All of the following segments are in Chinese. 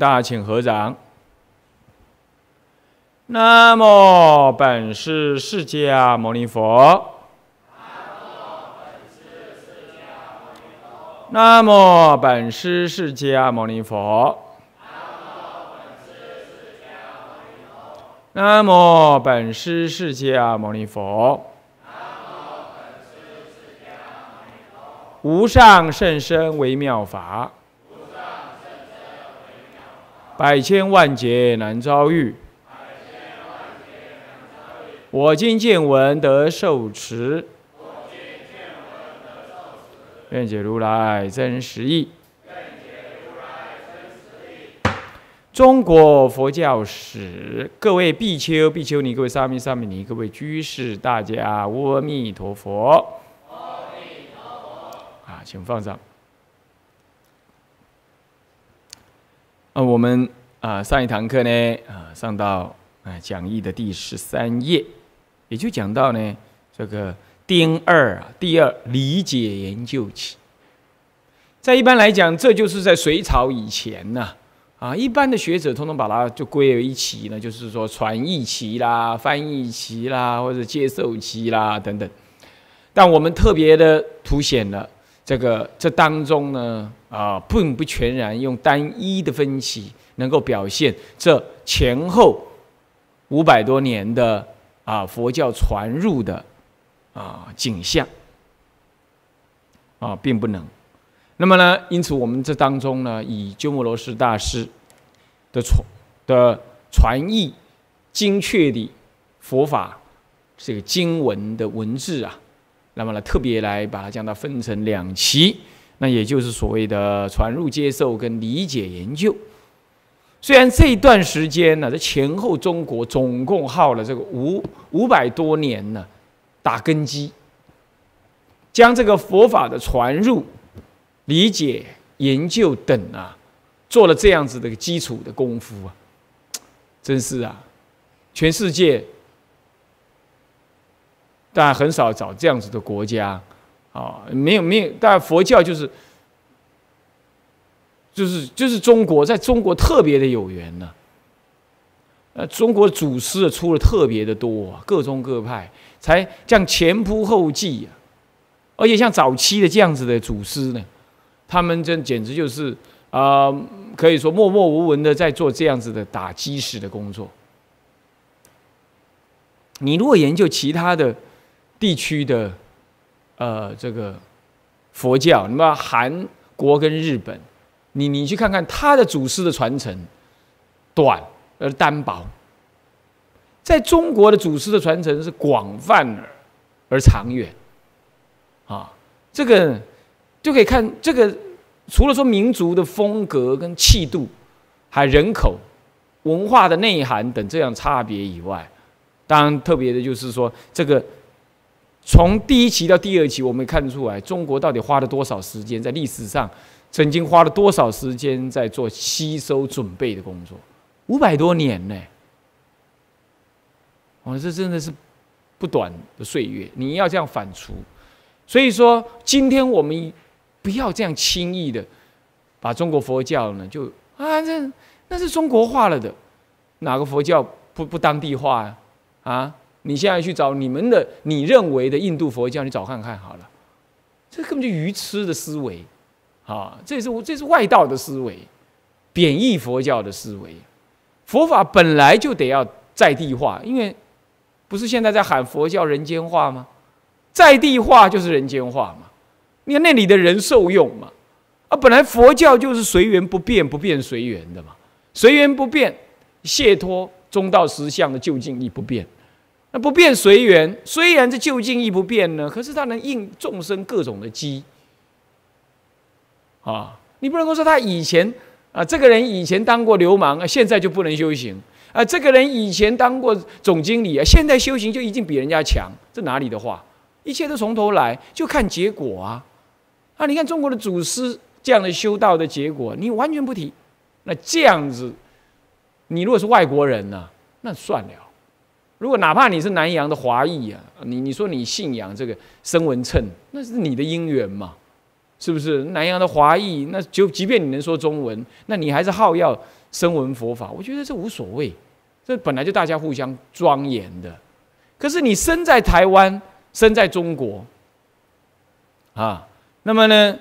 大请合掌。南无本师释迦牟尼佛。南无本师释迦牟尼佛。南无本师释迦牟尼佛。南无本师释迦牟尼佛。无上甚深微妙法。百千万劫难遭遇，我今见闻得受持。愿解如来真实义。中国佛教史，各位必丘、必丘尼，各位萨弥、萨弥尼，各位居士，大家阿弥陀佛。阿弥陀佛。啊，请放上。啊，我们啊上一堂课呢啊上到啊讲义的第十三页，也就讲到呢这个第二啊第二理解研究期，在一般来讲，这就是在隋朝以前呢啊一般的学者通通把它就归为一期呢，就是说传译期啦、翻译期啦或者接受期啦等等，但我们特别的凸显了。这个这当中呢，啊，并不全然用单一的分析能够表现这前后五百多年的啊佛教传入的啊景象，啊并不能。那么呢，因此我们这当中呢，以鸠摩罗什大师的传的传译精确的佛法这个经文的文字啊。那么呢，特别来把它将它分成两期，那也就是所谓的传入、接受跟理解研究。虽然这一段时间呢，这前后中国总共耗了这个五五百多年呢，打根基，将这个佛法的传入、理解、研究等啊，做了这样子的基础的功夫啊，真是啊，全世界。但很少找这样子的国家，啊，没有没有。但佛教就是，就是就是中国，在中国特别的有缘呢。呃，中国祖师出了特别的多，各宗各派才这样前仆后继啊。而且像早期的这样子的祖师呢，他们这简直就是啊，可以说默默无闻的在做这样子的打基石的工作。你如果研究其他的。地区的，呃，这个佛教，那么韩国跟日本，你你去看看他的祖师的传承，短而单薄，在中国的祖师的传承是广泛而而长远，啊，这个就可以看这个，除了说民族的风格跟气度，还人口、文化的内涵等这样差别以外，当然特别的就是说这个。从第一期到第二期，我们看出来中国到底花了多少时间？在历史上，曾经花了多少时间在做吸收准备的工作？五百多年呢！哦，这真的是不短的岁月。你要这样反刍，所以说今天我们不要这样轻易的把中国佛教呢，就啊，这那是中国化了的，哪个佛教不不当地化啊？啊？你现在去找你们的，你认为的印度佛教，你找看看好了。这根本就愚痴的思维，啊，这是这是外道的思维，贬义佛教的思维。佛法本来就得要在地化，因为不是现在在喊佛教人间化吗？在地化就是人间化嘛。你看那里的人受用嘛？啊，本来佛教就是随缘不变，不变随缘的嘛。随缘不变，解脱中道实相的究竟义不变。那不变随缘，虽然这究境亦不变呢，可是他能应众生各种的机啊！你不能够说他以前啊，这个人以前当过流氓啊，现在就不能修行啊？这个人以前当过总经理啊，现在修行就已经比人家强？这哪里的话？一切都从头来，就看结果啊！啊，你看中国的祖师这样的修道的结果，你完全不提。那这样子，你如果是外国人呢？那算了。如果哪怕你是南洋的华裔啊，你你说你信仰这个声闻称，那是你的因缘嘛，是不是？南洋的华裔，那就即便你能说中文，那你还是好要声闻佛法，我觉得这无所谓，这本来就大家互相庄严的。可是你生在台湾，生在中国，啊，那么呢，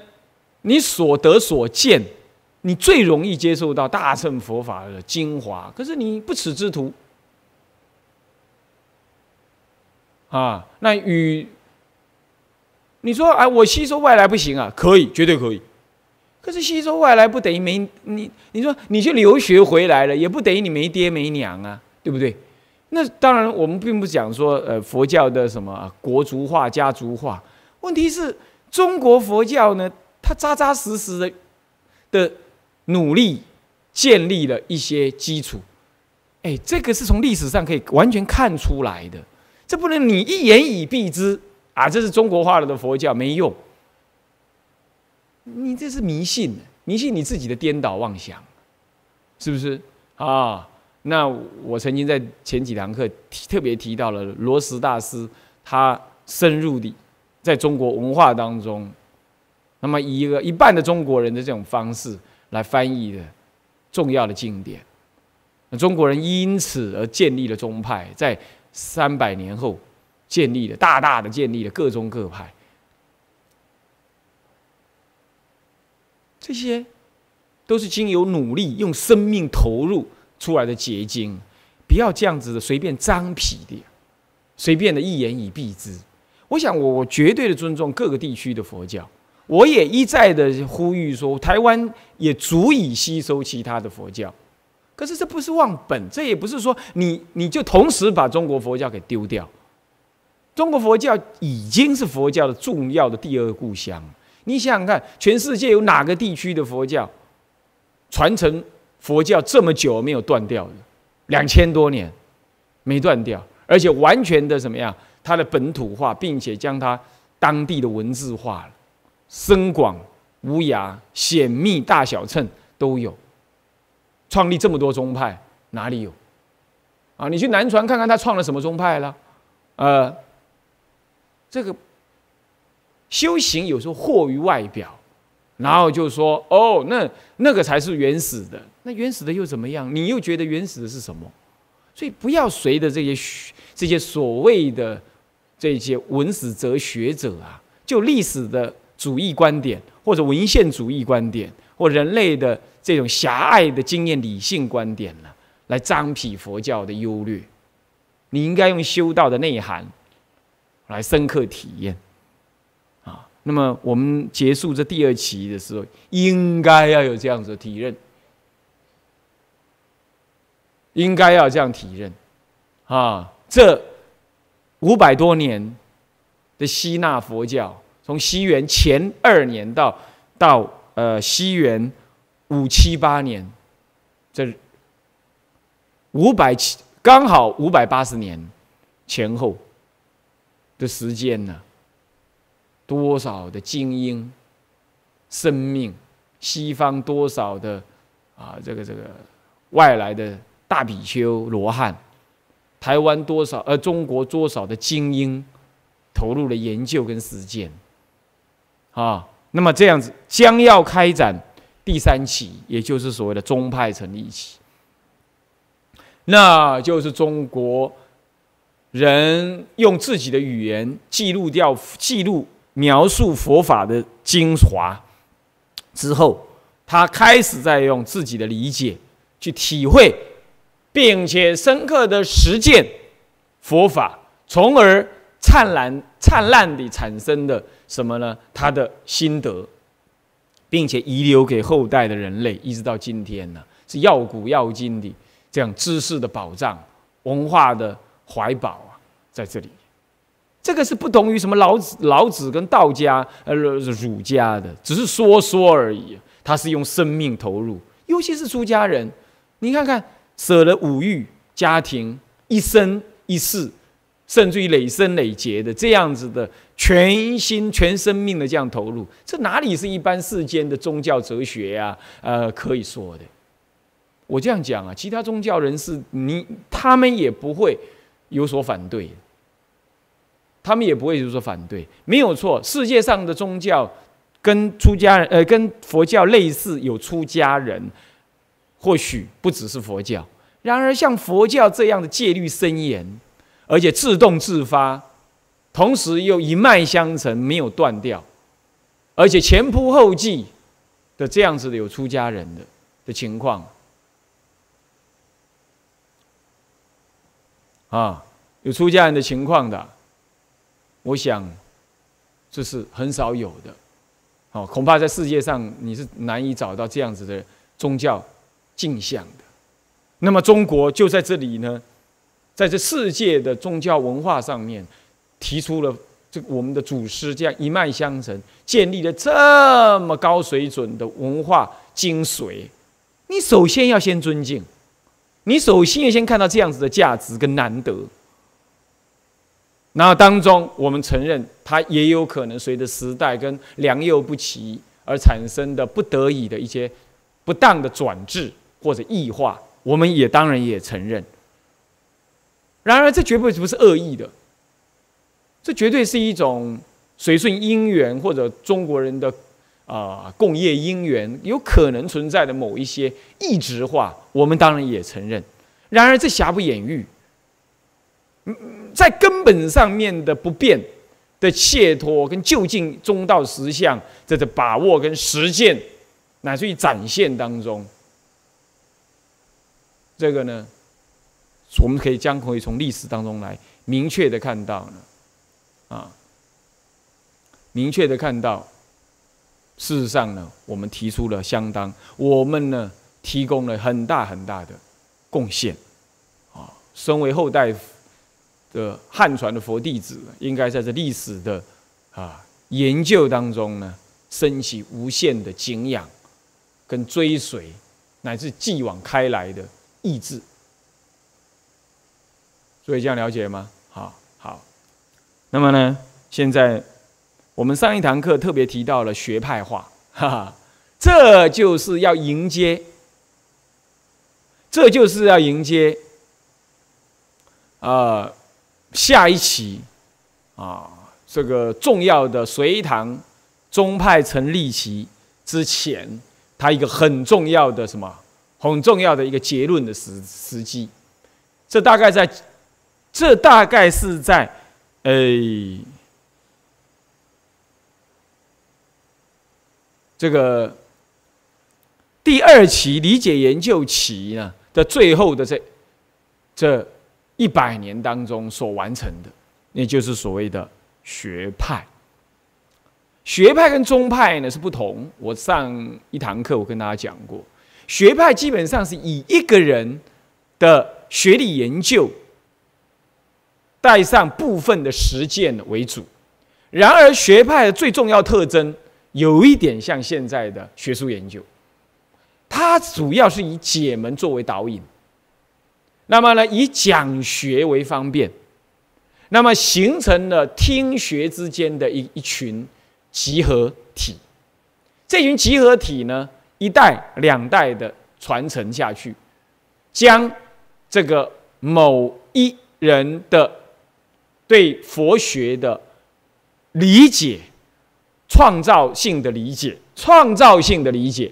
你所得所见，你最容易接受到大乘佛法的精华，可是你不耻之徒。啊，那与你说，哎，我吸收外来不行啊？可以，绝对可以。可是吸收外来不等于没你。你说你去留学回来了，也不等于你没爹没娘啊，对不对？那当然，我们并不讲说，呃，佛教的什么国族化、家族化。问题是，中国佛教呢，它扎扎实实的的努力，建立了一些基础。哎，这个是从历史上可以完全看出来的。这不能你一言以蔽之啊！这是中国化了的佛教没用，你这是迷信，迷信你自己的颠倒妄想，是不是啊？那我曾经在前几堂课特别提到了罗什大师，他深入地在中国文化当中，那么一个一半的中国人的这种方式来翻译的重要的经典，那中国人因此而建立了宗派，在。三百年后建立的，大大的建立的各宗各派，这些都是经由努力、用生命投入出来的结晶。不要这样子的随便张皮的，随便的一言以蔽之。我想，我我绝对的尊重各个地区的佛教。我也一再的呼吁说，台湾也足以吸收其他的佛教。可是这不是忘本，这也不是说你你就同时把中国佛教给丢掉。中国佛教已经是佛教的重要的第二个故乡。你想想看，全世界有哪个地区的佛教传承佛教这么久没有断掉的？两千多年没断掉，而且完全的什么样？它的本土化，并且将它当地的文字化了，深广无涯，显密大小乘都有。创立这么多宗派，哪里有？啊，你去南传看看，他创了什么宗派了？呃，这个修行有时候惑于外表，然后就说哦，那那个才是原始的，那原始的又怎么样？你又觉得原始的是什么？所以不要随着这些这些所谓的这些文史哲学者啊，就历史的主义观点或者文献主义观点。或人类的这种狭隘的经验理性观点呢，来彰批佛教的优劣，你应该用修道的内涵来深刻体验，啊，那么我们结束这第二期的时候，应该要有这样子的体认，应该要这样体认，啊，这五百多年的吸纳佛教，从西元前二年到到。呃，西元五七八年，这五百七刚好五百八十年前后的时间呢，多少的精英生命，西方多少的啊，这个这个外来的大比丘罗汉，台湾多少呃中国多少的精英投入了研究跟实践啊。那么这样子，将要开展第三期，也就是所谓的宗派成立期。那就是中国人用自己的语言记录掉、记录描述佛法的精华之后，他开始在用自己的理解去体会，并且深刻的实践佛法，从而。灿烂灿烂地产生的什么呢？他的心得，并且遗留给后代的人类，一直到今天呢，是要古要今的这样知识的宝藏、文化的怀宝啊，在这里。这个是不同于什么老子、老子跟道家、呃儒家的，只是说说而已。他是用生命投入，尤其是出家人，你看看舍了五欲、家庭，一生一世。甚至于累生累劫的这样子的全心全生命的这样投入，这哪里是一般世间的宗教哲学呀？呃，可以说的。我这样讲啊，其他宗教人士你他们也不会有所反对，他们也不会有所反对，没有错。世界上的宗教跟出家人呃跟佛教类似，有出家人，或许不只是佛教。然而像佛教这样的戒律森严。而且自动自发，同时又一脉相承，没有断掉，而且前仆后继的这样子的有出家人的的情况，啊，有出家人的情况的，我想这是很少有的，哦，恐怕在世界上你是难以找到这样子的宗教镜像的。那么中国就在这里呢。在这世界的宗教文化上面，提出了这我们的祖师这样一脉相承，建立了这么高水准的文化精髓。你首先要先尊敬，你首先要先看到这样子的价值跟难得。那当中，我们承认它也有可能随着时代跟良莠不齐而产生的不得已的一些不当的转制或者异化，我们也当然也承认。然而，这绝不是不是恶意的，这绝对是一种随顺因缘或者中国人的啊共业因缘有可能存在的某一些异质化，我们当然也承认。然而，这瑕不掩瑜，在根本上面的不变的解脱跟就近中道实相这这把握跟实践乃至于展现当中，这个呢？我们可以将可以从历史当中来明确的看到呢，啊，明确的看到，事实上呢，我们提出了相当，我们呢提供了很大很大的贡献，啊，身为后代的汉传的佛弟子，应该在这历史的啊研究当中呢，升起无限的敬仰跟追随，乃至继往开来的意志。所以这样了解吗？好好，那么呢？现在我们上一堂课特别提到了学派化，哈哈，这就是要迎接，这就是要迎接，呃，下一期啊，这个重要的隋唐宗派成立期之前，它一个很重要的什么？很重要的一个结论的时时机，这大概在。这大概是在，诶，这个第二期理解研究期呢的最后的这这一百年当中所完成的，也就是所谓的学派。学派跟宗派呢是不同。我上一堂课我跟大家讲过，学派基本上是以一个人的学历研究。带上部分的实践为主，然而学派的最重要特征有一点像现在的学术研究，它主要是以解门作为导引，那么呢以讲学为方便，那么形成了听学之间的一一群集合体，这群集合体呢一代两代的传承下去，将这个某一人的。对佛学的理解，创造性的理解，创造性的理解，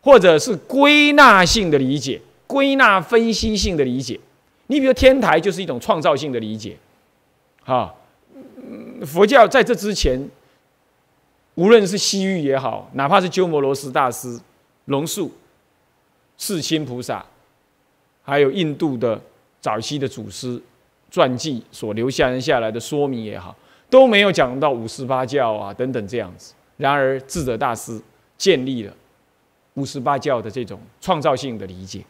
或者是归纳性的理解，归纳分析性的理解。你比如天台就是一种创造性的理解，哈。佛教在这之前，无论是西域也好，哪怕是鸠摩罗什大师、龙树、释心菩萨，还有印度的早期的祖师。传记所留下下来的说明也好，都没有讲到五十八教啊等等这样子。然而智者大师建立了五十八教的这种创造性的理解。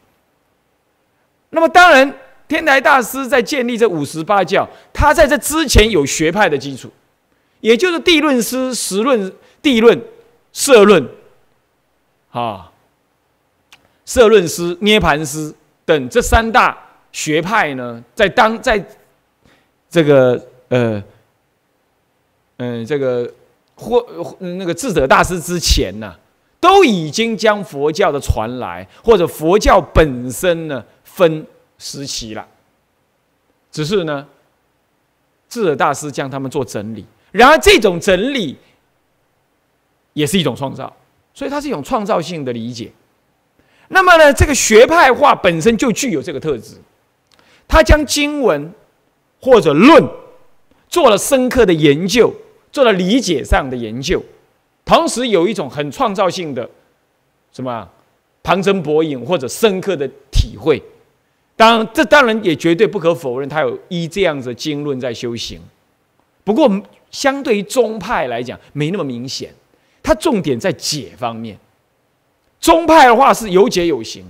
那么当然，天台大师在建立这五十八教，他在这之前有学派的基础，也就是地论师、实论、地论、社论，啊，社论师、涅盘师等这三大。学派呢，在当在，这个呃，嗯，这个或那个智者大师之前呢，都已经将佛教的传来或者佛教本身呢分时期了，只是呢，智者大师将他们做整理。然而这种整理也是一种创造，所以它是一种创造性的理解。那么呢，这个学派化本身就具有这个特质。他将经文或者论做了深刻的研究，做了理解上的研究，同时有一种很创造性的什么旁征博引或者深刻的体会。当然，这当然也绝对不可否认，他有一这样子经论在修行。不过，相对于宗派来讲，没那么明显。他重点在解方面，宗派的话是有解有行。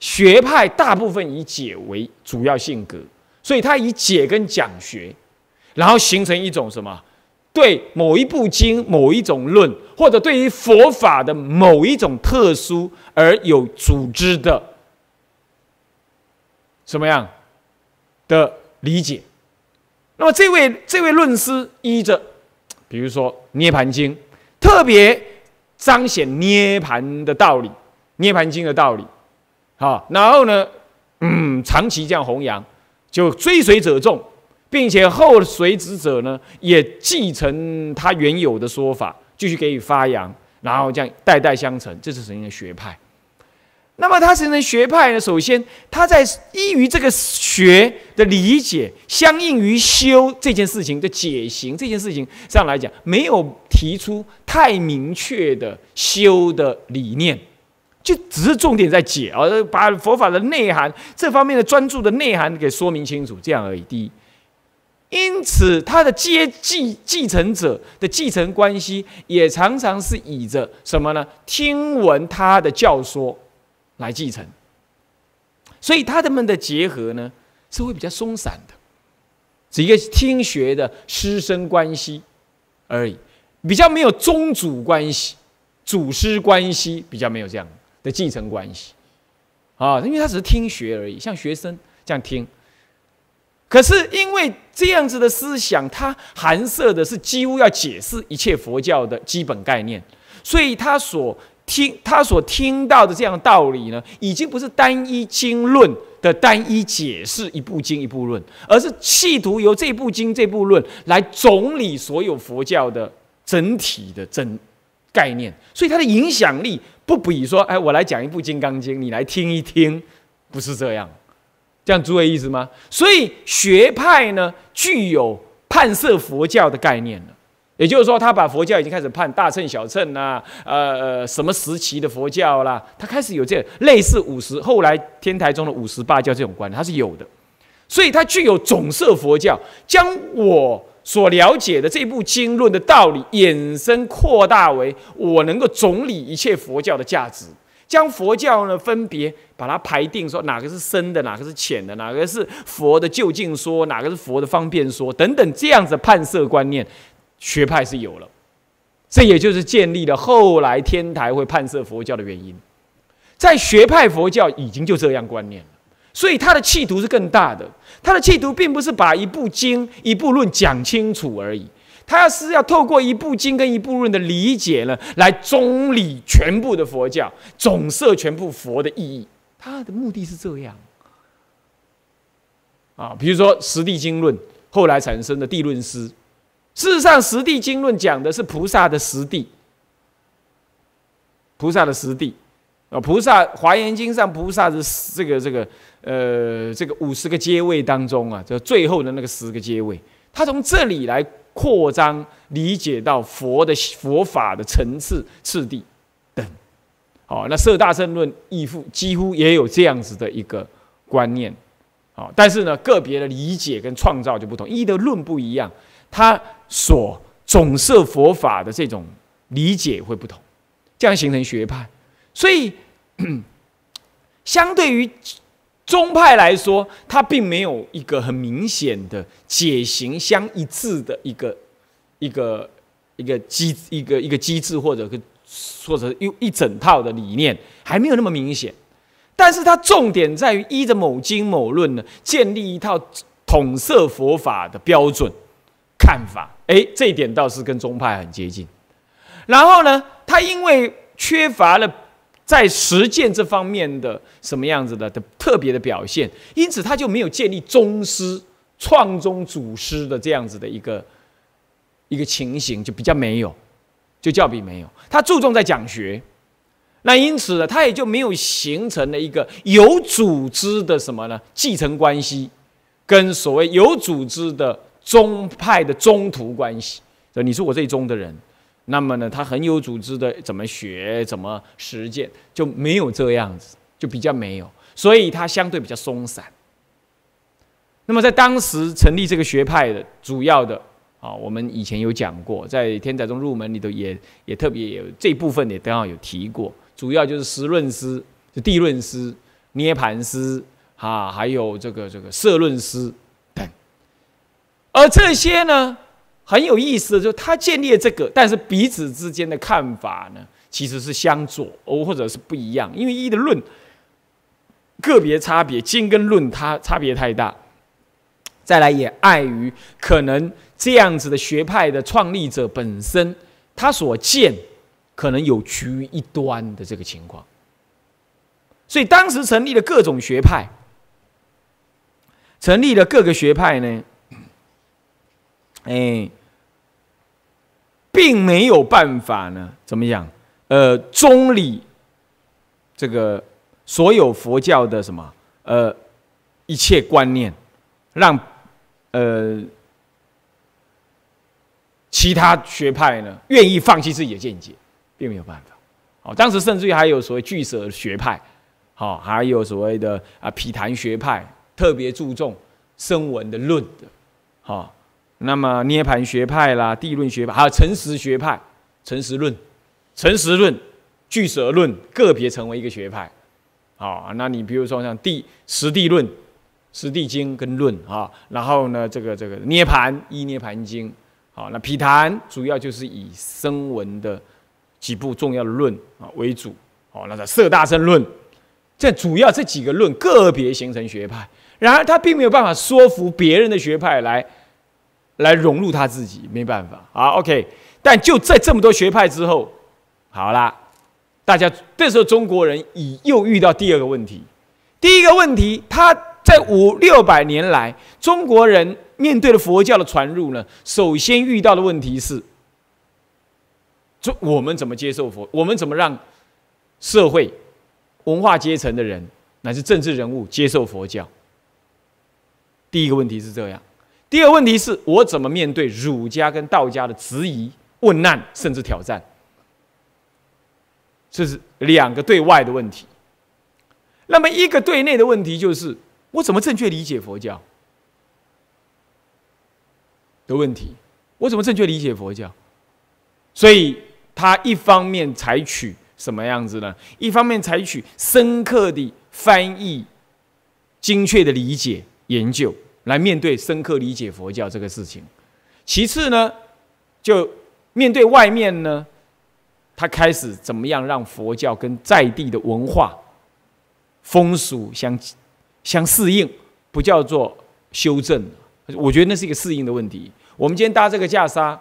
学派大部分以解为主要性格，所以他以解跟讲学，然后形成一种什么？对某一部经、某一种论，或者对于佛法的某一种特殊而有组织的什么样？的理解。那么这位这位论师依着，比如说《涅盘经》，特别彰显涅盘的道理，《涅盘经》的道理。好，然后呢，嗯，长期这样弘扬，就追随者众，并且后随之者呢，也继承他原有的说法，继续给予发扬，然后这样代代相承，这是神的学派？那么他形成学派呢？首先，他在依于这个学的理解，相应于修这件事情的解行这件事情上来讲，没有提出太明确的修的理念。就只是重点在解啊，把佛法的内涵这方面的专注的内涵给说明清楚，这样而已。第一。因此，他的接继继承者的继承关系，也常常是以着什么呢？听闻他的教说来继承，所以他的们的结合呢，是会比较松散的，是一个听学的师生关系而已，比较没有宗主关系、祖师关系比较没有这样。的继承关系，啊，因为他只是听学而已，像学生这样听。可是因为这样子的思想，它含摄的是几乎要解释一切佛教的基本概念，所以他所听他所听到的这样道理呢，已经不是单一经论的单一解释，一部经一部论，而是企图由这部经这部论来总理所有佛教的整体的真。概念，所以它的影响力不比说，哎，我来讲一部《金刚经》，你来听一听，不是这样，这样诸位意思吗？所以学派呢，具有判摄佛教的概念了，也就是说，他把佛教已经开始判大乘、小乘啦，呃，什么时期的佛教啦，他开始有这类似五十，后来天台中的五十八教这种观念，他是有的，所以它具有总摄佛教，将我。所了解的这部经论的道理，衍生扩大为我能够总理一切佛教的价值，将佛教呢分别，把它排定，说哪个是深的，哪个是浅的，哪个是佛的究竟说，哪个是佛的方便说，等等，这样子判设观念学派是有了，这也就是建立了后来天台会判设佛教的原因，在学派佛教已经就这样观念了。所以他的企图是更大的，他的企图并不是把一部经一部论讲清楚而已，他要是要透过一部经跟一部论的理解呢，来中理全部的佛教，总摄全部佛的意义，他的目的是这样。啊，比如说《十地经论》，后来产生的地论师，事实上《十地经论》讲的是菩萨的十地，菩萨的十地。啊，菩萨《华严经》上菩萨是这个这个呃这个五十个阶位当中啊，就最后的那个十个阶位，他从这里来扩张理解到佛的佛法的层次次第等。好，那《色大圣论》亦复几乎也有这样子的一个观念。好，但是呢，个别的理解跟创造就不同，一的论不一样，他所总摄佛法的这种理解会不同，这样形成学派。所以，相对于宗派来说，它并没有一个很明显的解行相一致的一个、一个、一个机、一个、一个机制，或者说或者一一整套的理念，还没有那么明显。但是它重点在于依着某经某论呢，建立一套统摄佛法的标准看法。哎，这一点倒是跟宗派很接近。然后呢，他因为缺乏了。在实践这方面的什么样子的的特别的表现，因此他就没有建立宗师创宗祖师的这样子的一个一个情形，就比较没有，就较比没有。他注重在讲学，那因此呢，他也就没有形成了一个有组织的什么呢？继承关系，跟所谓有组织的宗派的宗徒关系，你是我这一宗的人。那么呢，他很有组织的，怎么学，怎么实践，就没有这样子，就比较没有，所以他相对比较松散。那么在当时成立这个学派的主要的啊，我们以前有讲过，在《天才中入门》里头也也特别有这一部分也刚好有提过，主要就是实论师、地论师、涅盘师啊，还有这个这个社论师等，而这些呢。很有意思的就是他建立了这个，但是彼此之间的看法呢，其实是相左，或者是不一样。因为一的论个别差别，经跟论它差别太大，再来也碍于可能这样子的学派的创立者本身，他所见可能有趋于一端的这个情况，所以当时成立了各种学派，成立了各个学派呢。哎，并没有办法呢。怎么讲？呃，中立这个所有佛教的什么呃一切观念，让呃其他学派呢愿意放弃自己的见解，并没有办法。好，当时甚至于还有所谓俱舍学派，好，还有所谓的啊毗昙学派，特别注重声闻的论的，好。那么涅盘学派啦、地论学派，还有诚实学派、诚实论、诚实论、巨蛇论，个别成为一个学派。啊，那你比如说像地实地论、实地经跟论啊，然后呢，这个这个涅盘一涅盘经，好，那毗昙主要就是以声闻的几部重要的论啊为主，好，那个色大圣论。这主要这几个论个别形成学派，然而他并没有办法说服别人的学派来。来融入他自己，没办法啊。OK，但就在这么多学派之后，好啦，大家这时候中国人已又遇到第二个问题。第一个问题，他在五六百年来，中国人面对了佛教的传入呢，首先遇到的问题是：这我们怎么接受佛？我们怎么让社会文化阶层的人乃至政治人物接受佛教？第一个问题是这样。第二个问题是我怎么面对儒家跟道家的质疑、问难，甚至挑战？这是两个对外的问题。那么，一个对内的问题就是我怎么正确理解佛教的问题？我怎么正确理解佛教？所以他一方面采取什么样子呢？一方面采取深刻的翻译、精确的理解、研究。来面对深刻理解佛教这个事情，其次呢，就面对外面呢，他开始怎么样让佛教跟在地的文化风俗相相适应，不叫做修正，我觉得那是一个适应的问题。我们今天搭这个袈裟，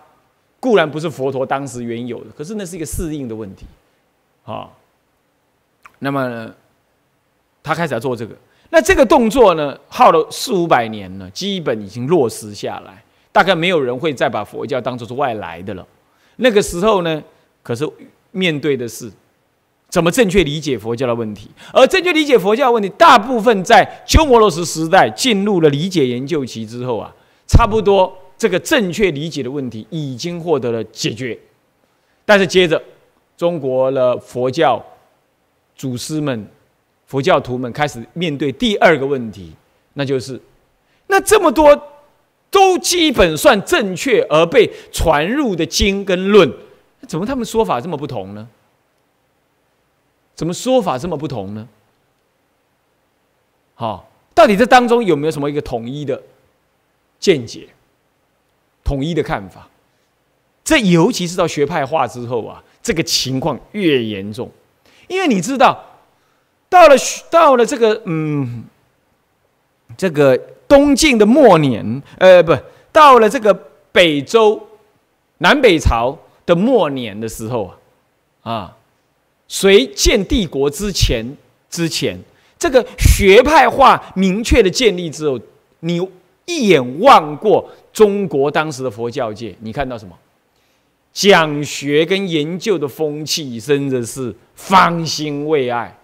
固然不是佛陀当时原有的，可是那是一个适应的问题啊。那么，他开始要做这个。那这个动作呢，耗了四五百年呢，基本已经落实下来，大概没有人会再把佛教当作是外来的了。那个时候呢，可是面对的是怎么正确理解佛教的问题。而正确理解佛教问题，大部分在鸠摩罗什时代进入了理解研究期之后啊，差不多这个正确理解的问题已经获得了解决。但是接着，中国的佛教祖师们。佛教徒们开始面对第二个问题，那就是：那这么多都基本算正确而被传入的经跟论，怎么他们说法这么不同呢？怎么说法这么不同呢？好，到底这当中有没有什么一个统一的见解、统一的看法？这尤其是到学派化之后啊，这个情况越严重，因为你知道。到了，到了这个，嗯，这个东晋的末年，呃，不，到了这个北周、南北朝的末年的时候啊，啊，隋建帝国之前，之前这个学派化明确的建立之后，你一眼望过中国当时的佛教界，你看到什么？讲学跟研究的风气，甚至是方兴未艾。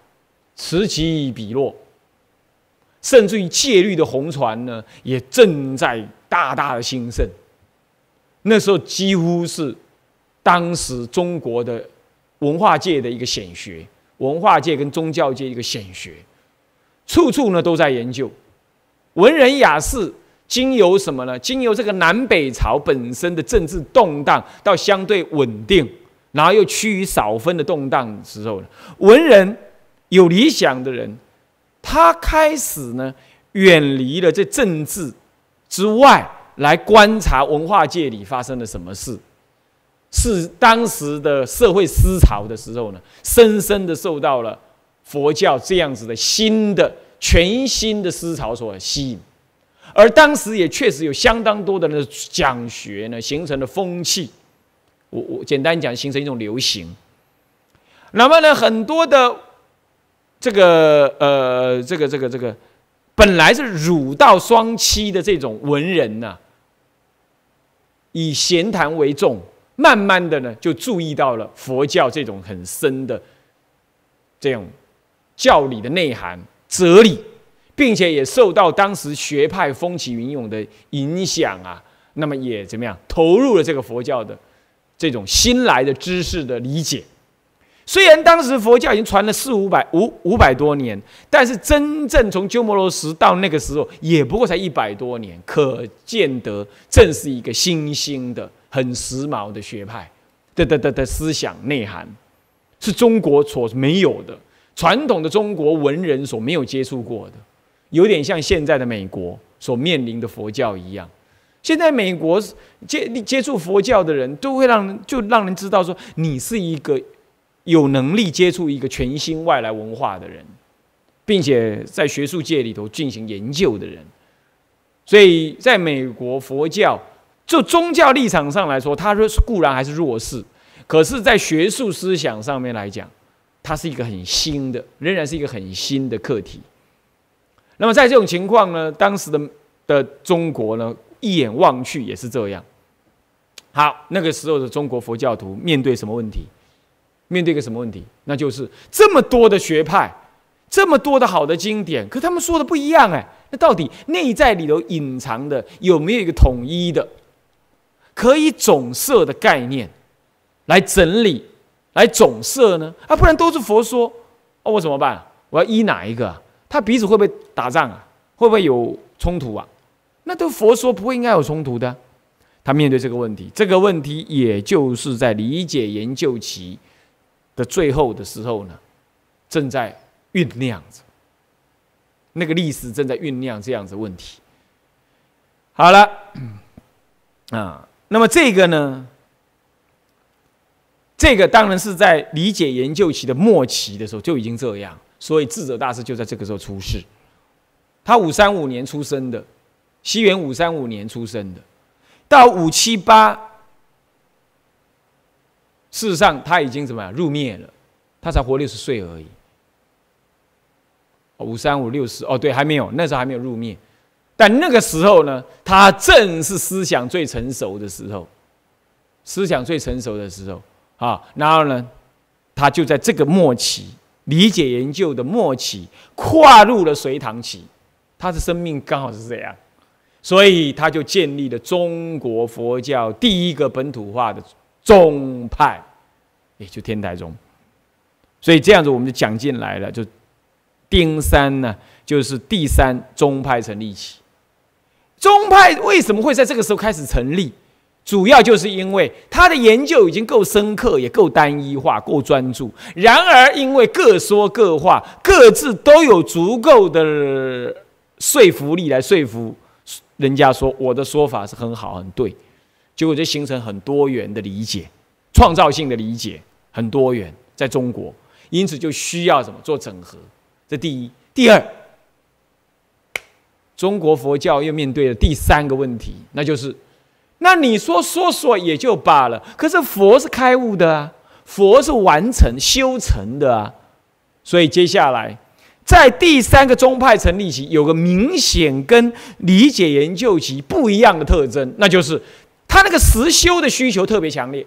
此起彼落，甚至于戒律的红船呢，也正在大大的兴盛。那时候几乎是当时中国的文化界的一个显学，文化界跟宗教界一个显学，处处呢都在研究。文人雅士经由什么呢？经由这个南北朝本身的政治动荡到相对稳定，然后又趋于少分的动荡时候呢，文人。有理想的人，他开始呢，远离了这政治之外，来观察文化界里发生了什么事，是当时的社会思潮的时候呢，深深的受到了佛教这样子的新的、全新的思潮所吸引，而当时也确实有相当多的那讲学呢，形成了风气。我我简单讲，形成一种流行。那么呢，很多的。这个呃，这个这个这个，本来是儒道双栖的这种文人呢，以闲谈为重，慢慢的呢，就注意到了佛教这种很深的这种教理的内涵、哲理，并且也受到当时学派风起云涌的影响啊，那么也怎么样，投入了这个佛教的这种新来的知识的理解。虽然当时佛教已经传了四五百五五百多年，但是真正从鸠摩罗什到那个时候，也不过才一百多年，可见得正是一个新兴的、很时髦的学派。的的的的思想内涵，是中国所没有的，传统的中国文人所没有接触过的，有点像现在的美国所面临的佛教一样。现在美国接接触佛教的人都会让就让人知道说，你是一个。有能力接触一个全新外来文化的人，并且在学术界里头进行研究的人，所以在美国佛教就宗教立场上来说，说是固然还是弱势，可是，在学术思想上面来讲，它是一个很新的，仍然是一个很新的课题。那么，在这种情况呢，当时的的中国呢，一眼望去也是这样。好，那个时候的中国佛教徒面对什么问题？面对一个什么问题？那就是这么多的学派，这么多的好的经典，可他们说的不一样哎。那到底内在里头隐藏的有没有一个统一的、可以总摄的概念来整理、来总摄呢？啊，不然都是佛说，那我怎么办？我要依哪一个？他彼此会不会打仗啊？会不会有冲突啊？那都佛说不会，应该有冲突的。他面对这个问题，这个问题也就是在理解、研究其。的最后的时候呢，正在酝酿着，那个历史正在酝酿这样子问题。好了，啊，那么这个呢，这个当然是在理解研究期的末期的时候就已经这样，所以智者大师就在这个时候出世，他五三五年出生的，西元五三五年出生的，到五七八。事实上，他已经怎么样入灭了？他才活六十岁而已，五三五六十哦，对，还没有，那时候还没有入灭。但那个时候呢，他正是思想最成熟的时候，思想最成熟的时候啊。然后呢，他就在这个末期，理解研究的末期，跨入了隋唐期。他的生命刚好是这样，所以他就建立了中国佛教第一个本土化的。宗派，也就天台宗，所以这样子我们就讲进来了。就丁三呢，就是第三宗派成立起。宗派为什么会在这个时候开始成立？主要就是因为他的研究已经够深刻，也够单一化，够专注。然而，因为各说各话，各自都有足够的说服力来说服人家，说我的说法是很好，很对。结果就形成很多元的理解，创造性的理解很多元，在中国，因此就需要什么做整合，这第一。第二，中国佛教又面对了第三个问题，那就是，那你说说说也就罢了，可是佛是开悟的啊，佛是完成修成的啊，所以接下来在第三个宗派成立起，有个明显跟理解研究期不一样的特征，那就是。他那个实修的需求特别强烈。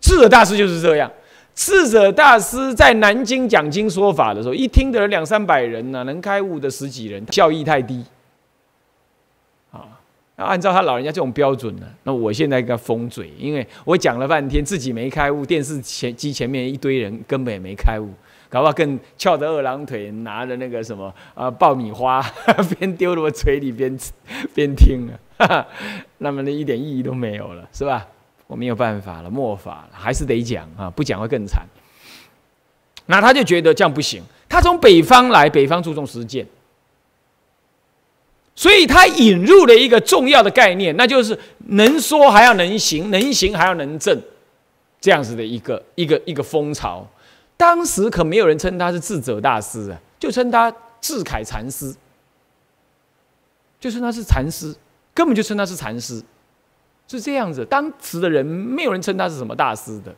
智者大师就是这样，智者大师在南京讲经说法的时候，一听得两三百人呢，能开悟的十几人，效益太低。啊，那按照他老人家这种标准呢，那我现在该封嘴，因为我讲了半天自己没开悟，电视前机前面一堆人根本也没开悟，搞不好更翘着二郎腿拿着那个什么啊爆米花，边丢到我嘴里边边听。啊。那么的一点意义都没有了，是吧？我没有办法了，莫法了，还是得讲啊，不讲会更惨。那他就觉得这样不行。他从北方来，北方注重实践，所以他引入了一个重要的概念，那就是能说还要能行，能行还要能证，这样子的一个一个一个风潮。当时可没有人称他是智者大师啊，就称他智凯禅师，就称他是禅师。根本就称他是禅师，是这样子。当时的人没有人称他是什么大师的，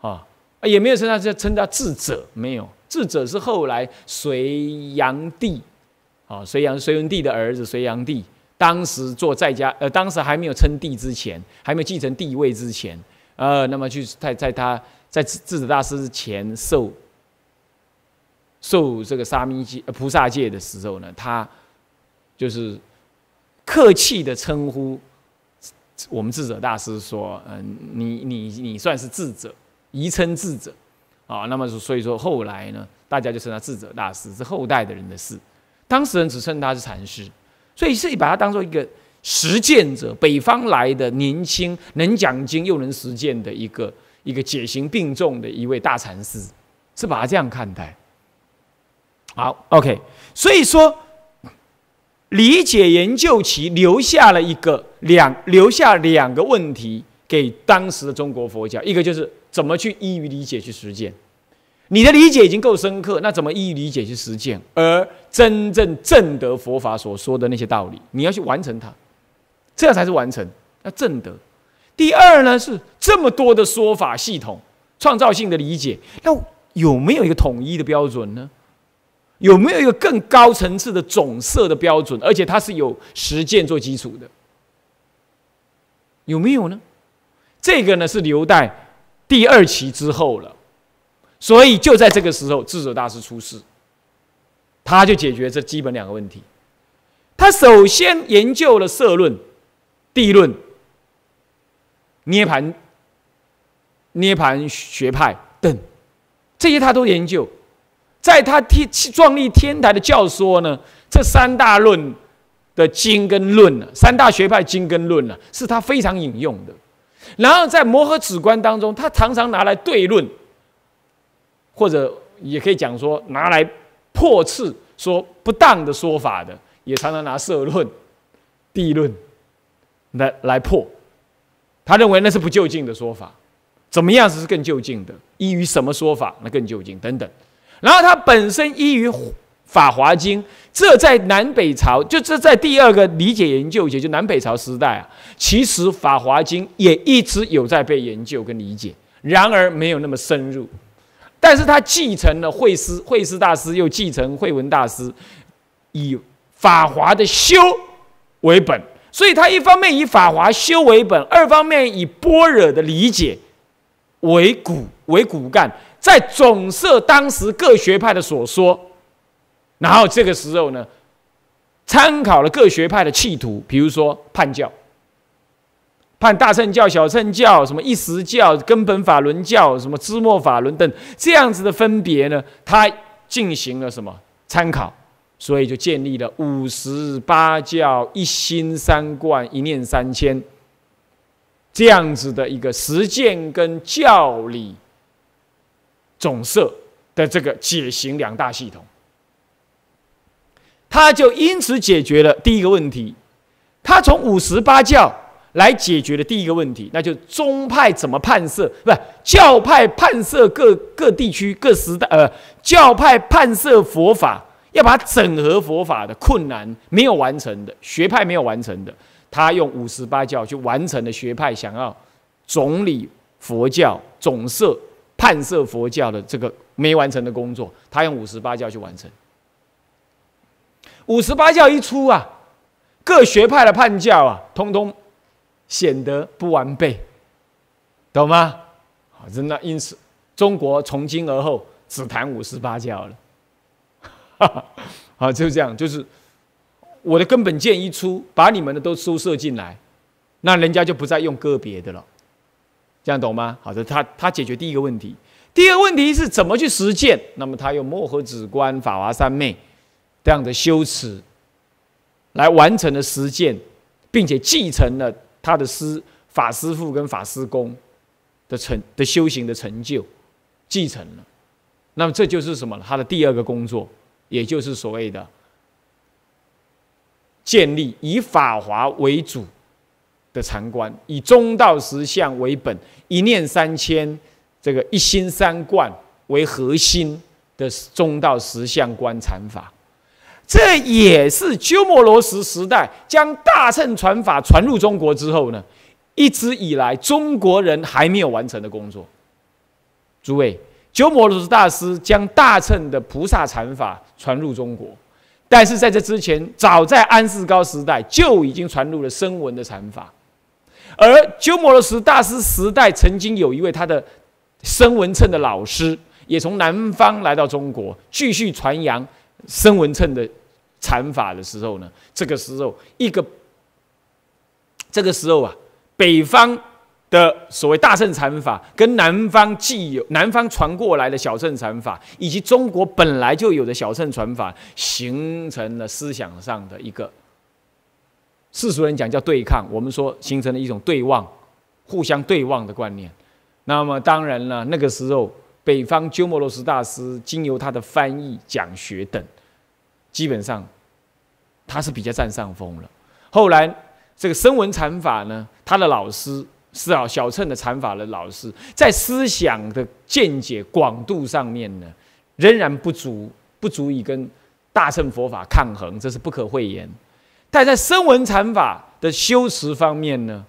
啊，也没有称他是称他智者，没有。智者是后来隋炀帝，啊，隋炀隋文帝的儿子隋炀帝，当时做在家，呃，当时还没有称帝之前，还没有继承帝位之前，呃，那么去在在他在智智大师前受受这个沙弥戒、菩萨戒的时候呢，他就是。客气的称呼，我们智者大师说：“嗯，你你你算是智者，疑称智者啊。”那么所以说后来呢，大家就称他智者大师，是后代的人的事。当事人只称他是禅师，所以是以把他当做一个实践者，北方来的年轻，能讲经又能实践的一个一个解行并重的一位大禅师，是把他这样看待。好，OK，所以说。理解研究其留下了一个两留下两个问题给当时的中国佛教，一个就是怎么去易于理解去实践，你的理解已经够深刻，那怎么易于理解去实践，而真正正得佛法所说的那些道理，你要去完成它，这样才是完成要正得。第二呢是这么多的说法系统，创造性的理解，那有没有一个统一的标准呢？有没有一个更高层次的总色的标准，而且它是有实践做基础的？有没有呢？这个呢是留待第二期之后了。所以就在这个时候，智者大师出世，他就解决这基本两个问题。他首先研究了《色论》《地论》《涅盘》《涅盘学派》等，这些他都研究。在他天壮丽天台的教说呢，这三大论的经跟论呢，三大学派经跟论呢，是他非常引用的。然后在摩诃止观当中，他常常拿来对论，或者也可以讲说拿来破斥说不当的说法的，也常常拿色论、地论来来破。他认为那是不就近的说法，怎么样是更就近的？依于什么说法那更就近等等。然后他本身依于《法华经》，这在南北朝，就这在第二个理解研究，也就南北朝时代啊。其实《法华经》也一直有在被研究跟理解，然而没有那么深入。但是他继承了慧师，慧师大师又继承慧文大师，以《法华》的修为本，所以他一方面以《法华》修为本，二方面以般若的理解为骨为骨干。在总摄当时各学派的所说，然后这个时候呢，参考了各学派的气图，比如说判教、判大乘教、小乘教、什么一时教、根本法轮教、什么支末法轮等这样子的分别呢，他进行了什么参考，所以就建立了五十八教、一心三观、一念三千这样子的一个实践跟教理。总色的这个解行两大系统，他就因此解决了第一个问题。他从五十八教来解决的第一个问题，那就宗派怎么判摄，不是教派判摄各各地区各时代，呃，教派判设佛法，要把整合佛法的困难没有完成的学派没有完成的，他用五十八教去完成的学派想要总理佛教总摄。汉设佛教的这个没完成的工作，他用五十八教去完成。五十八教一出啊，各学派的判教啊，通通显得不完备，懂吗？啊，真的，因此，中国从今而后只谈五十八教了。啊，就这样，就是我的根本见一出，把你们的都收摄进来，那人家就不再用个别的了。这样懂吗？好的，他他解决第一个问题，第二个问题是怎么去实践。那么他用墨和子观法华三昧这样的修持来完成了实践，并且继承了他的师法师傅跟法师公的成的修行的成就，继承了。那么这就是什么他的第二个工作，也就是所谓的建立以法华为主。的禅观以中道实相为本，一念三千，这个一心三观为核心的中道实相观禅法，这也是鸠摩罗什时代将大乘传法传入中国之后呢，一直以来中国人还没有完成的工作。诸位，鸠摩罗什大师将大乘的菩萨禅法传入中国，但是在这之前，早在安世高时代就已经传入了声闻的禅法。而鸠摩罗什大师时代，曾经有一位他的声文称的老师，也从南方来到中国，继续传扬声文称的禅法的时候呢，这个时候一个，这个时候啊，北方的所谓大圣禅法，跟南方既有南方传过来的小乘禅法，以及中国本来就有的小乘禅法，形成了思想上的一个。世俗人讲叫对抗，我们说形成了一种对望、互相对望的观念。那么当然了，那个时候北方鸠摩罗什大师经由他的翻译、讲学等，基本上他是比较占上风了。后来这个声文禅法呢，他的老师是啊小乘的禅法的老师，在思想的见解广度上面呢，仍然不足，不足以跟大乘佛法抗衡，这是不可讳言。但在声闻禅法的修持方面呢，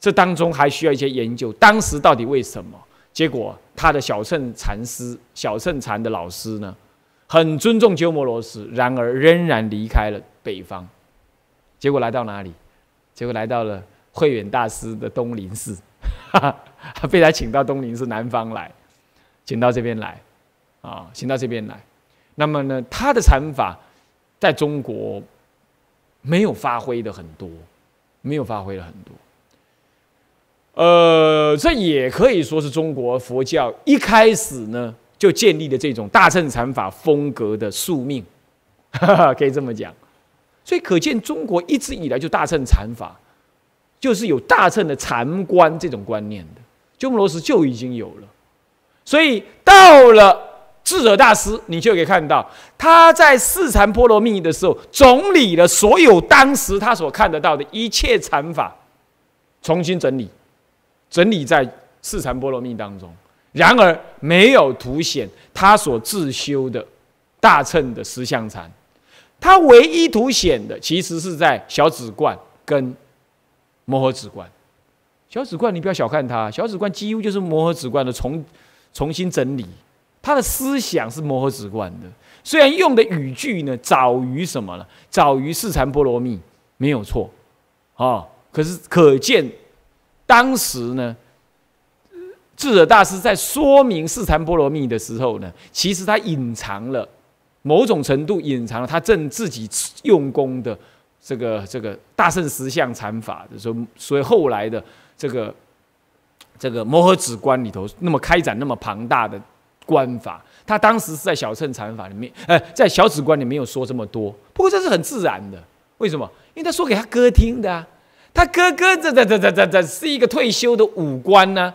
这当中还需要一些研究。当时到底为什么？结果他的小乘禅师、小乘禅的老师呢，很尊重鸠摩罗什，然而仍然离开了北方，结果来到哪里？结果来到了慧远大师的东林寺，被他请到东林寺南方来，请到这边来，啊，请到这边来。那么呢，他的禅法在中国。没有发挥的很多，没有发挥的很多。呃，这也可以说是中国佛教一开始呢就建立的这种大乘禅法风格的宿命，可以这么讲。所以可见，中国一直以来就大乘禅法就是有大乘的禅观这种观念的，鸠摩罗什就已经有了。所以到了。智者大师，你就可以看到他在《四禅波罗蜜》的时候，整理了所有当时他所看得到的一切禅法，重新整理，整理在《四禅波罗蜜》当中。然而，没有凸显他所自修的大乘的十相禅。他唯一凸显的，其实是在小指观跟摩诃指观。小指观，你不要小看它，小指观几乎就是摩诃指观的重重新整理。他的思想是摩诃止观的，虽然用的语句呢早于什么了？早于《四禅波罗蜜》，没有错，啊！可是可见，当时呢，智者大师在说明《四禅波罗蜜》的时候呢，其实他隐藏了某种程度，隐藏了他正自己用功的这个这个大圣十相禅法的，时候，所以后来的这个这个摩诃止观里头，那么开展那么庞大的。观法，他当时是在小乘禅法里面，呃，在小止观里没有说这么多。不过这是很自然的，为什么？因为他说给他哥听的啊。他哥哥这这这这这这是一个退休的武官呢，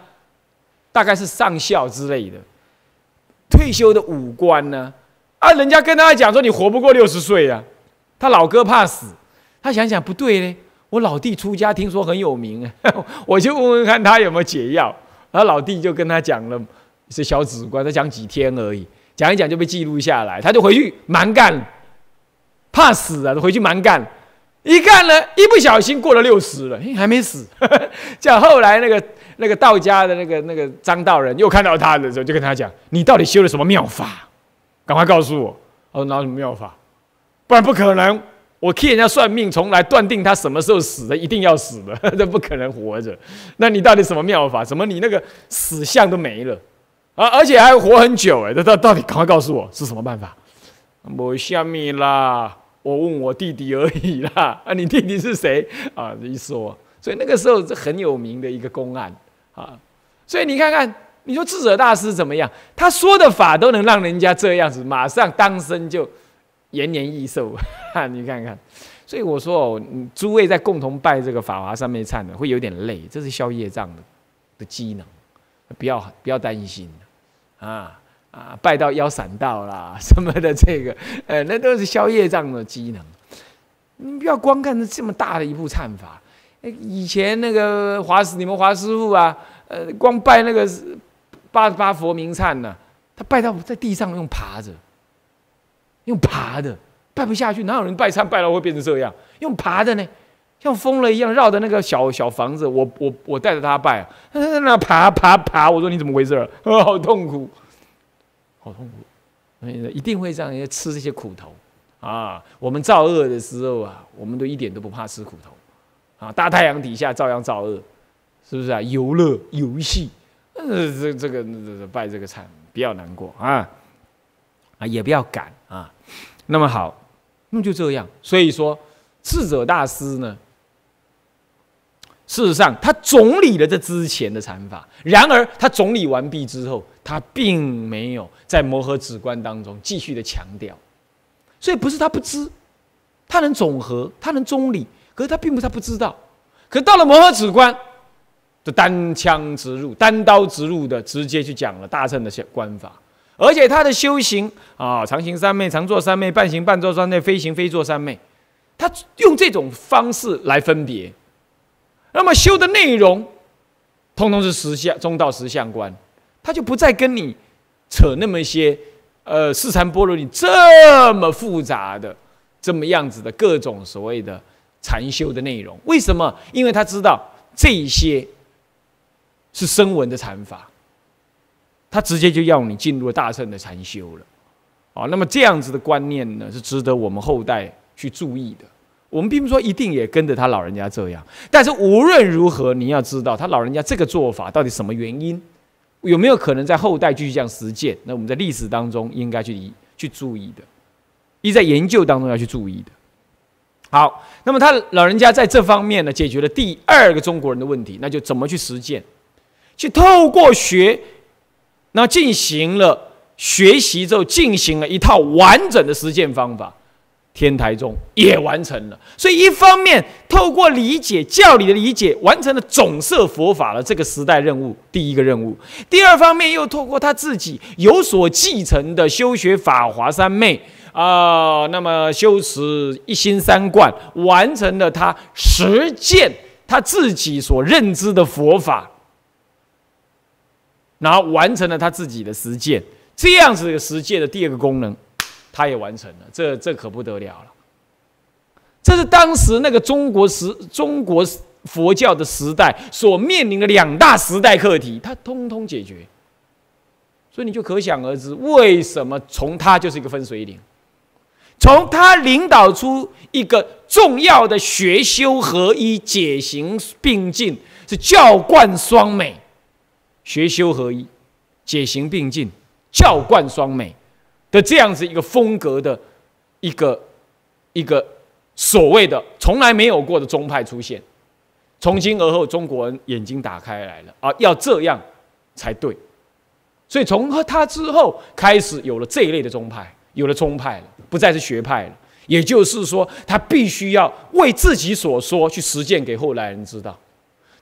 大概是上校之类的，退休的武官呢。啊，人家跟他讲说你活不过六十岁啊，他老哥怕死，他想想不对嘞，我老弟出家听说很有名，我就问问看他有没有解药。然后老弟就跟他讲了。是小指官，他讲几天而已，讲一讲就被记录下来，他就回去蛮干，怕死啊，回去蛮干，一干呢，一不小心过了六十了，还没死。样 后来那个那个道家的那个那个张道人又看到他的时候，就跟他讲：“你到底修了什么妙法？赶快告诉我。”他说：“拿什么妙法？不然不可能。我替人家算命，从来断定他什么时候死的，一定要死的，这不可能活着。那你到底什么妙法？怎么你那个死相都没了？”啊，而且还活很久哎！那到到底赶快告诉我是什么办法？我下面啦，我问我弟弟而已啦。啊，你弟弟是谁啊？一说，所以那个时候是很有名的一个公案啊。所以你看看，你说智者大师怎么样？他说的法都能让人家这样子，马上当生就延年益寿啊！你看看，所以我说哦，诸位在共同拜这个法华上面唱的会有点累，这是消业障的的机能，不要不要担心。啊啊！拜到腰闪到啦 什么的，这个呃，那都是消业障的机能。你不要光看这么大的一部忏法，以前那个华师你们华师傅啊，呃，光拜那个八八佛名忏呢，他拜到在地上用爬着，用爬的拜不下去，哪有人拜忏拜到会变成这样？用爬的呢？像疯了一样绕着那个小小房子，我我我带着他拜，那爬爬爬，我说你怎么回事啊，好痛苦，好痛苦，一定会人要吃这些苦头啊！我们造恶的时候啊，我们都一点都不怕吃苦头啊！大太阳底下照样造恶，是不是啊？游乐游戏，呃，这这个拜这个忏，不要难过啊，啊，也不要赶啊。那么好，那么就这样。所以说，智者大师呢？事实上，他总理了这之前的禅法。然而，他总理完毕之后，他并没有在摩诃止观当中继续的强调。所以，不是他不知，他能总和，他能中理，可是他并不是他不知道。可到了摩诃止观，就单枪直入、单刀直入的直接去讲了大乘的观法。而且，他的修行啊，常行三昧、常坐三昧、半行半坐三昧、飞行非坐三昧，他用这种方式来分别。那么修的内容，通通是实相中道实相观，他就不再跟你扯那么些，呃，四禅罗定这么复杂的、这么样子的各种所谓的禅修的内容。为什么？因为他知道这些是声闻的禅法，他直接就要你进入大圣的禅修了。啊，那么这样子的观念呢，是值得我们后代去注意的。我们并不说一定也跟着他老人家这样，但是无论如何，你要知道他老人家这个做法到底什么原因，有没有可能在后代继续这样实践？那我们在历史当中应该去去注意的，一在研究当中要去注意的。好，那么他老人家在这方面呢，解决了第二个中国人的问题，那就怎么去实践？去透过学，那进行了学习之后，进行了一套完整的实践方法。天台宗也完成了，所以一方面透过理解教理的理解，完成了总摄佛法了这个时代任务第一个任务；第二方面又透过他自己有所继承的修学法华三昧啊，那么修持一心三观，完成了他实践他自己所认知的佛法，然后完成了他自己的实践，这样子的实践的第二个功能。他也完成了，这这可不得了了。这是当时那个中国时中国佛教的时代所面临的两大时代课题，他通通解决。所以你就可想而知，为什么从他就是一个分水岭，从他领导出一个重要的学修合一、解行并进，是教贯双美，学修合一、解行并进，教贯双美。这样子一个风格的，一个一个所谓的从来没有过的宗派出现，从今而后中国人眼睛打开来了啊，要这样才对。所以从他之后开始有了这一类的宗派，有了宗派了，不再是学派了。也就是说，他必须要为自己所说去实践，给后来人知道。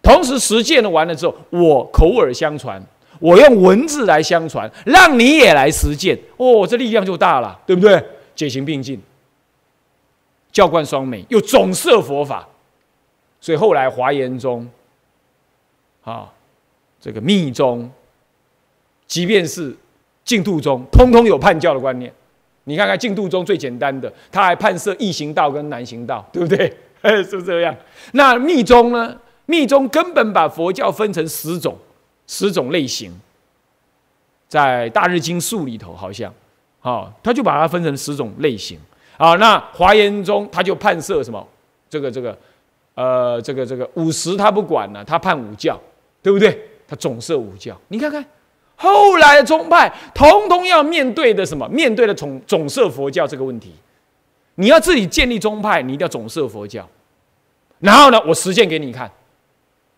同时，实践了完了之后，我口耳相传。我用文字来相传，让你也来实践哦，这力量就大了，对不对？解行并进，教观双美，又总摄佛法，所以后来华严宗、啊这个密宗，即便是净土宗，通通有叛教的观念。你看看净土宗最简单的，他还判设异行道跟难行道，对不对？是这样。那密宗呢？密宗根本把佛教分成十种。十种类型，在大日经数里头好像，好，他就把它分成十种类型。好，那华严宗他就判设什么？这个这个，呃，这个这个，五十他不管了，他判五教，对不对？他总设五教。你看看，后来的宗派统统要面对的什么？面对的总总设佛教这个问题。你要自己建立宗派，你一定要总设佛教。然后呢，我实践给你看。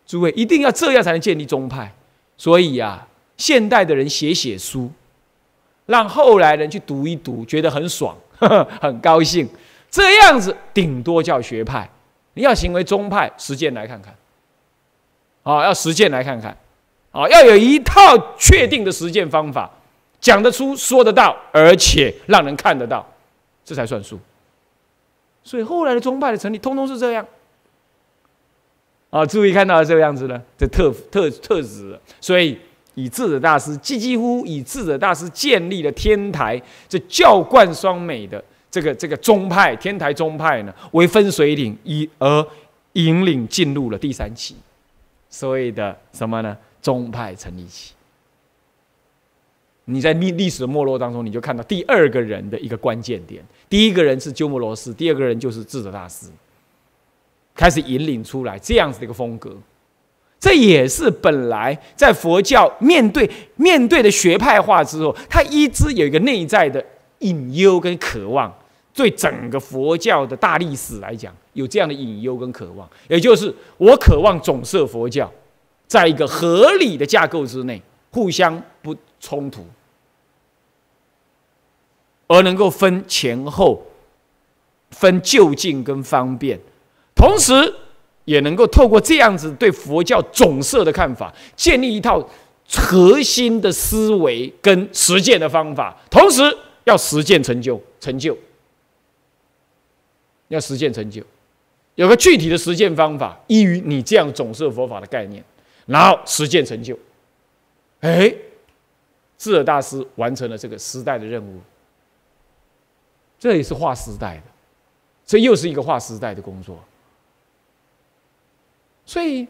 诸位一定要这样才能建立宗派。所以呀，现代的人写写书，让后来人去读一读，觉得很爽，呵 呵很高兴。这样子顶多叫学派。你要行为宗派，实践来看看。啊，要实践来看看。啊，要有一套确定的实践方法，讲得出、说得到，而且让人看得到，这才算数。所以后来的宗派的成立，通通是这样。啊！注意看到这个样子呢，这特特特质，所以以智者大师几乎以智者大师建立了天台这教冠双美的这个这个宗派，天台宗派呢为分水岭，以而引领进入了第三期，所谓的什么呢？宗派成立期。你在历历史的没落当中，你就看到第二个人的一个关键点，第一个人是鸠摩罗什，第二个人就是智者大师。开始引领出来这样子的一个风格，这也是本来在佛教面对面对的学派化之后，他一直有一个内在的隐忧跟渴望。对整个佛教的大历史来讲，有这样的隐忧跟渴望，也就是我渴望总摄佛教，在一个合理的架构之内，互相不冲突，而能够分前后、分就近跟方便。同时，也能够透过这样子对佛教总色的看法，建立一套核心的思维跟实践的方法。同时，要实践成就，成就要实践成就，有个具体的实践方法，依于你这样总色佛法的概念，然后实践成就。哎，智尔大师完成了这个时代的任务，这也是划时代的，这又是一个划时代的工作。所以，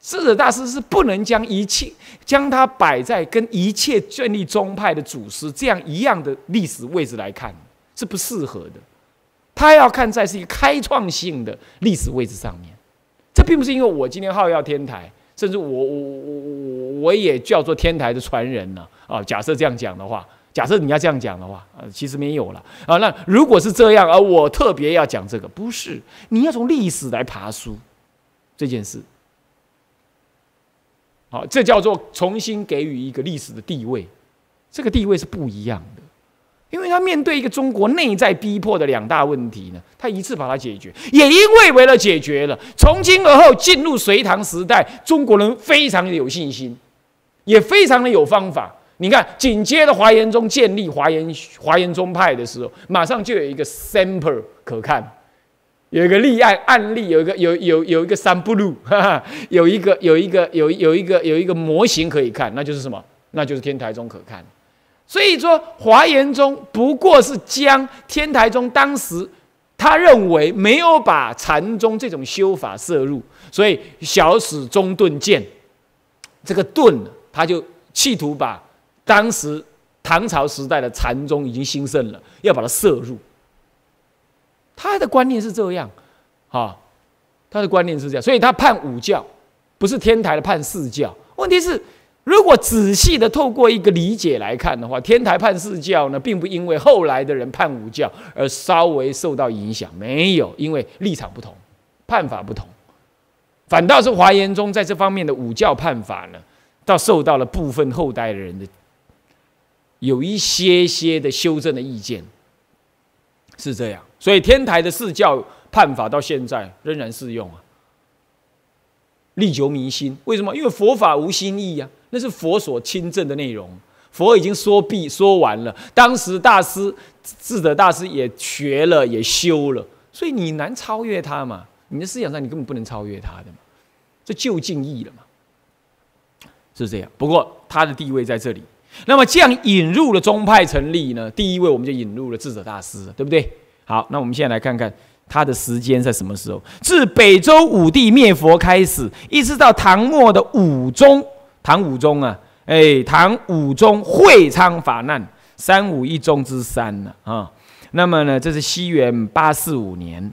智者大师是不能将一切将它摆在跟一切建立宗派的祖师这样一样的历史位置来看，是不适合的。他要看在是一个开创性的历史位置上面。这并不是因为我今天号要天台，甚至我我我我我也叫做天台的传人呢。啊，假设这样讲的话。假设你要这样讲的话，呃，其实没有了啊。那如果是这样啊，我特别要讲这个，不是你要从历史来爬书这件事。好，这叫做重新给予一个历史的地位，这个地位是不一样的，因为他面对一个中国内在逼迫的两大问题呢，他一次把它解决，也因为为了解决了，从今而后进入隋唐时代，中国人非常的有信心，也非常的有方法。你看，紧接着华严宗建立华严华严宗派的时候，马上就有一个 sample 可看，有一个立案案例，有一个有有有一个三哈路，有一个 有一个有有一个有一个模型可以看，那就是什么？那就是天台宗可看。所以说，华严宗不过是将天台宗当时他认为没有把禅宗这种修法摄入，所以小始中顿见这个顿，他就企图把。当时唐朝时代的禅宗已经兴盛了，要把它摄入。他的观念是这样，啊，他的观念是这样，所以他判五教，不是天台的判四教。问题是，如果仔细的透过一个理解来看的话，天台判四教呢，并不因为后来的人判五教而稍微受到影响，没有，因为立场不同，判法不同，反倒是华严宗在这方面的五教判法呢，倒受到了部分后代的人的。有一些些的修正的意见，是这样，所以天台的释教判法到现在仍然适用啊。历久弥新，为什么？因为佛法无新意呀，那是佛所亲证的内容，佛已经说毕说完了，当时大师智者大师也学了也修了，所以你难超越他嘛，你的思想上你根本不能超越他的嘛，这就近义了嘛，是这样。不过他的地位在这里。那么这样引入了宗派成立呢？第一位我们就引入了智者大师，对不对？好，那我们现在来看看他的时间在什么时候？自北周武帝灭佛开始，一直到唐末的武宗，唐武宗啊，哎，唐武宗会昌法难，三武一宗之三呢啊。那么呢，这是西元八四五年，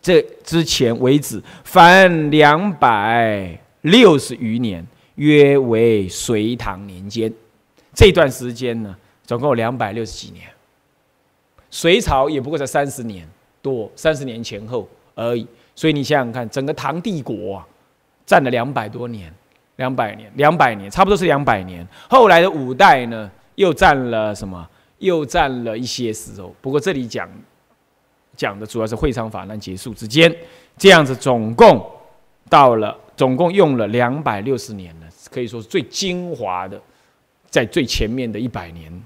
这之前为止，凡两百六十余年。约为隋唐年间，这段时间呢，总共两百六十几年。隋朝也不过才三十年多，三十年前后而已。所以你想想看，整个唐帝国啊，占了两百多年，两百年，两百年，差不多是两百年。后来的五代呢，又占了什么？又占了一些时候。不过这里讲讲的主要是会昌法难结束之间，这样子总共到了，总共用了两百六十年了。可以说是最精华的，在最前面的一百年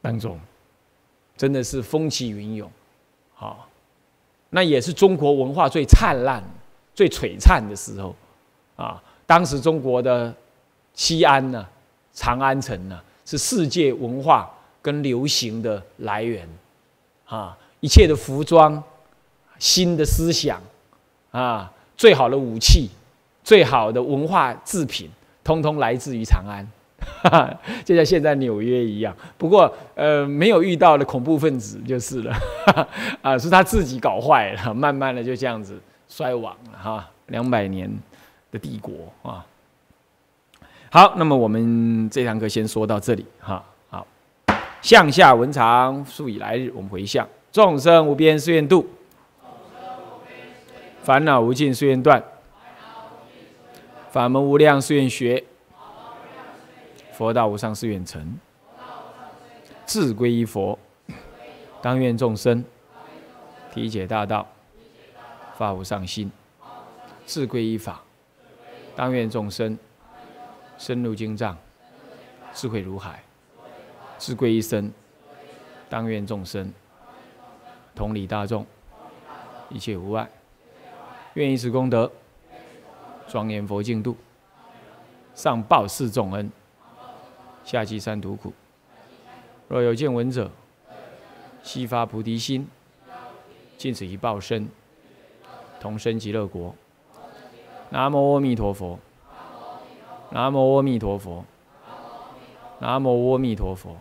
当中，真的是风起云涌，好，那也是中国文化最灿烂、最璀璨的时候啊！当时中国的西安呢，长安城呢，是世界文化跟流行的来源啊！一切的服装、新的思想啊，最好的武器、最好的文化制品。通通来自于长安，就像现在纽约一样。不过，呃，没有遇到的恐怖分子就是了。啊，是他自己搞坏了，慢慢的就这样子衰亡了哈。两百年的帝国啊，好，那么我们这堂课先说到这里哈。好，向下文长，数以来日，我们回向众生无边誓愿度，烦恼无尽誓愿断。法门无量，是愿学；佛道无上，是愿成。志归一佛，当愿众生体解大道；发无上心，志归一法，当愿众生深入经藏，智慧如海，志归一生，当愿众生同理大众，一切无碍。愿以此功德。庄严佛净土，上报四重恩，下济三途苦。若有见闻者，悉发菩提心，尽此一报身，同生极乐国。南无阿弥陀佛。南无阿弥陀佛。南无阿弥陀佛。